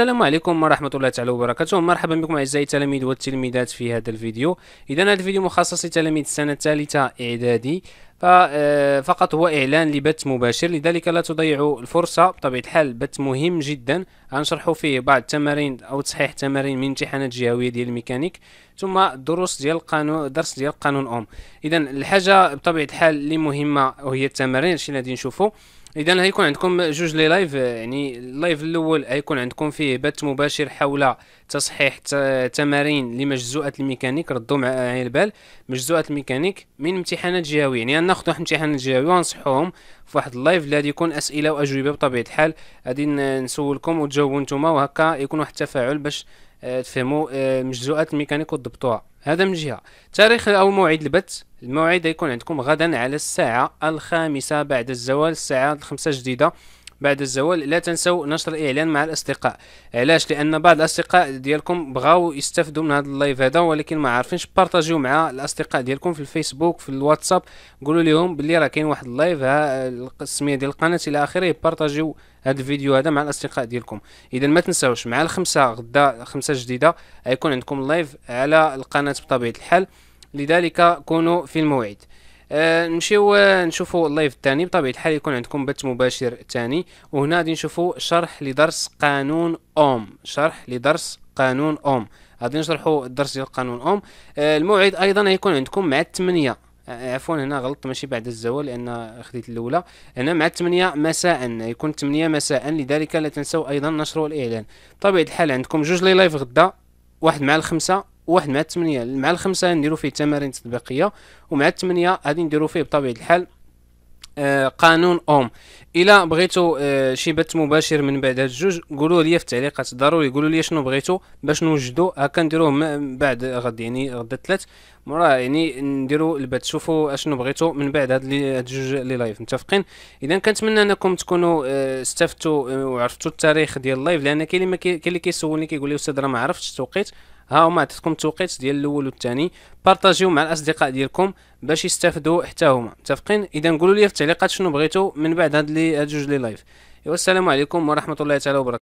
السلام عليكم ورحمة الله تعالى وبركاته مرحبا بكم أعزائي التلاميذ والتلميذات في هذا الفيديو إذا هذا الفيديو مخصص لتلاميذ السنة الثالثة إعدادي آه، فقط هو إعلان لبث مباشر لذلك لا تضيعوا الفرصة بطبيعة الحال بث مهم جدا غنشرحوا فيه بعض التمارين أو تصحيح تمارين من امتحانات جهوية ديال الميكانيك ثم دروس ديال القانون درس ديال قانون اوم إذا الحاجة بطبيعة الحال اللي مهمة وهي التمارين الشيء اللي غادي نشوفوا اذا هيكون عندكم جوج لي لايف يعني اللايف الاول هيكون عندكم فيه بث مباشر حول تصحيح تمارين لمجزوءات الميكانيك ردوا معايا البال مجزوءات الميكانيك من امتحانات جهويه يعني ناخذ واحد امتحان جهوي ونصحوهم في واحد اللايف اللي غادي يكون اسئله واجوبه بطبيعه الحال غادي نسولكم وتجاوبوا نتوما وهكا يكون واحد التفاعل باش آه، تفهموا آه، مجزوءات الميكانيك والضبطوها هذا من جهه تاريخ او موعد البث الموعد يكون عندكم غدا على الساعه الخامسه بعد الزوال الساعه الخمسة جديده بعد الزوال لا تنسوا نشر الاعلان مع الاصدقاء علاش لان بعض الاصدقاء ديالكم بغاو يستافدوا من هذا اللايف هذا ولكن ما عارفينش بارطاجيو مع الاصدقاء ديالكم في الفيسبوك في الواتساب قولوا لهم بلي راه كاين واحد اللايف السميه ديال القناه الى اخره بارطاجيو هذا الفيديو هذا مع الاصدقاء ديالكم اذا ما تنساوش مع الخمسه غدا خمسه جديده غيكون عندكم لايف على القناه بطبيعه الحال لذلك كونوا في الموعد آه نمشيو آه، نشوفوا اللايف الثاني بطبيعه الحال يكون عندكم بث مباشر ثاني وهنا غادي نشوفوا شرح لدرس قانون اوم شرح لدرس قانون اوم غادي نشرحوا الدرس ديال قانون اوم آه الموعد ايضا يكون عندكم مع 8 آه، عفوا هنا غلطت ماشي بعد الزوال لان خديت الاولى هنا مع 8 مساء يكون 8 مساء لذلك لا تنسوا ايضا نشر الاعلان طبيعه الحال عندكم جوج لي لايف غدا واحد مع الخمسه واحد مع الثمانية مع الخمسة نديرو فيه تمارين تطبيقية ومع الثمانية غادي نديرو فيه بطبيعة الحال آه، قانون اوم الا بغيتو آه، شي بث مباشر من بعد هاد الجوج قولوا لي في التعليقات ضروري قولوا لي شنو بغيتو باش نوجدو هكا نديروه من بعد غد يعني غدا الثلاث مورا يعني نديرو البث شوفوا اشنو بغيتو من بعد هاد الجوج لي لايف متفقين اذا كنتمنى انكم تكونوا آه، استفدتوا وعرفتوا التاريخ ديال اللايف لان كاين اللي كاين اللي كيسولني كيقول لي استاذ راه ما عرفتش التوقيت ها هما عطيتكم التوقيت ديال الاول والثاني بارطاجيو مع الاصدقاء ديالكم باش يستافدوا حتى هما متفقين اذا قولوا لي في التعليقات شنو بغيتوا من بعد هاد لي هاد جوج لي لايف والسلام عليكم ورحمه الله تعالى وبركاته